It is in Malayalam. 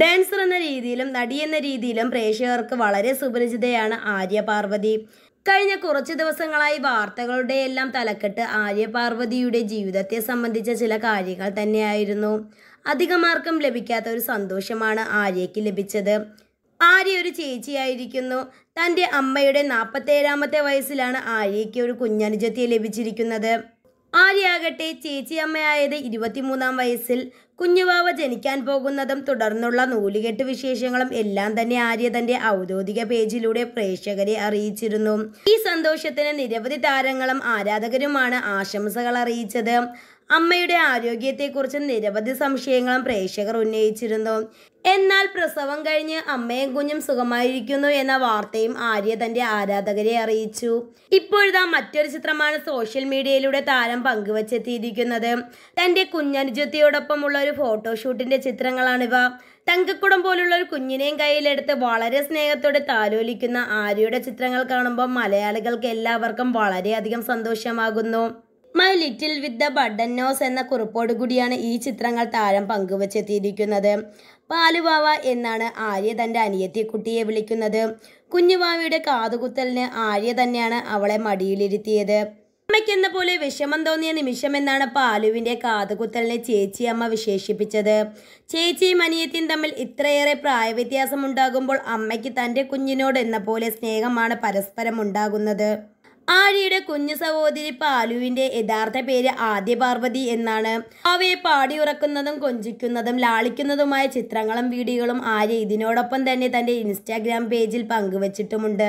ഡാൻസർ എന്ന രീതിയിലും നടി എന്ന രീതിയിലും പ്രേക്ഷകർക്ക് വളരെ സുപരിചിതയാണ് ആര്യ പാർവതി കഴിഞ്ഞ കുറച്ച് ദിവസങ്ങളായി വാർത്തകളുടെ എല്ലാം തലക്കെട്ട് ആര്യ പാർവതിയുടെ ജീവിതത്തെ സംബന്ധിച്ച ചില കാര്യങ്ങൾ തന്നെയായിരുന്നു അധികമാർക്കും ലഭിക്കാത്ത ഒരു സന്തോഷമാണ് ആര്യയ്ക്ക് ലഭിച്ചത് ആര്യ ഒരു ചേച്ചിയായിരിക്കുന്നു തൻ്റെ അമ്മയുടെ നാൽപ്പത്തേഴാമത്തെ വയസ്സിലാണ് ആര്യയ്ക്ക് ഒരു കുഞ്ഞനുജത്തിയെ ലഭിച്ചിരിക്കുന്നത് ആര്യാകട്ടെ ചേച്ചിയമ്മയായത് ഇരുപത്തിമൂന്നാം വയസ്സിൽ കുഞ്ഞുവാവ ജനിക്കാൻ പോകുന്നതും തുടർന്നുള്ള നൂലുകെട്ട് വിശേഷങ്ങളും എല്ലാം തന്നെ ആര്യ തന്റെ ഔദ്യോഗിക പേജിലൂടെ പ്രേക്ഷകരെ അറിയിച്ചിരുന്നു ഈ സന്തോഷത്തിന് നിരവധി താരങ്ങളും ആരാധകരുമാണ് ആശംസകൾ അറിയിച്ചത് അമ്മയുടെ ആരോഗ്യത്തെക്കുറിച്ച് നിരവധി സംശയങ്ങളും പ്രേക്ഷകർ ഉന്നയിച്ചിരുന്നു എന്നാൽ പ്രസവം കഴിഞ്ഞ് അമ്മയും കുഞ്ഞും സുഖമായിരിക്കുന്നു എന്ന വാർത്തയും ആര്യ തന്റെ ആരാധകരെ അറിയിച്ചു ഇപ്പോഴത്തെ മറ്റൊരു ചിത്രമാണ് സോഷ്യൽ മീഡിയയിലൂടെ താരം പങ്കുവച്ചെത്തിയിരിക്കുന്നത് തന്റെ കുഞ്ഞനുജത്തിയോടൊപ്പമുള്ള ഒരു ഫോട്ടോഷൂട്ടിന്റെ ചിത്രങ്ങളാണിവ തങ്കക്കുടം പോലുള്ള ഒരു കുഞ്ഞിനെയും കയ്യിലെടുത്ത് വളരെ സ്നേഹത്തോടെ താലോലിക്കുന്ന ആര്യയുടെ ചിത്രങ്ങൾ കാണുമ്പോൾ മലയാളികൾക്ക് എല്ലാവർക്കും വളരെയധികം സന്തോഷമാകുന്നു my little with the button nose എന്ന കുറിപ്പോട് കൂടിയാണ് ഈ ചിത്രങ്ങൾ താരം പങ്കുവച്ചെത്തിയിരിക്കുന്നത് പാലുവാവ എന്നാണ് ആര്യ തൻ്റെ അനിയത്തിക്കുട്ടിയെ വിളിക്കുന്നത് കുഞ്ഞുവാവയുടെ കാതുകുത്തലിന് ആര്യ തന്നെയാണ് അവളെ മടിയിലിരുത്തിയത് അമ്മയ്ക്കെന്ന പോലെ വിഷമം തോന്നിയ എന്നാണ് പാലുവിൻ്റെ കാതുകുത്തലിനെ ചേച്ചിയമ്മ വിശേഷിപ്പിച്ചത് ചേച്ചിയും അനിയത്തിയും തമ്മിൽ ഇത്രയേറെ പ്രായവ്യത്യാസം ഉണ്ടാകുമ്പോൾ അമ്മയ്ക്ക് തൻ്റെ കുഞ്ഞിനോട് എന്ന പോലെ സ്നേഹമാണ് പരസ്പരം ഉണ്ടാകുന്നത് ആര്യയുടെ കുഞ്ഞു സഹോദരി പാലുവിന്റെ യഥാർത്ഥ പേര് ആദ്യ പാർവതി എന്നാണ് അവയെ ഉറക്കുന്നതും കൊഞ്ചിക്കുന്നതും ലാളിക്കുന്നതുമായ ചിത്രങ്ങളും വീഡിയോകളും ആര്യ ഇതിനോടൊപ്പം തന്നെ തന്റെ ഇൻസ്റ്റാഗ്രാം പേജിൽ പങ്കുവച്ചിട്ടുമുണ്ട്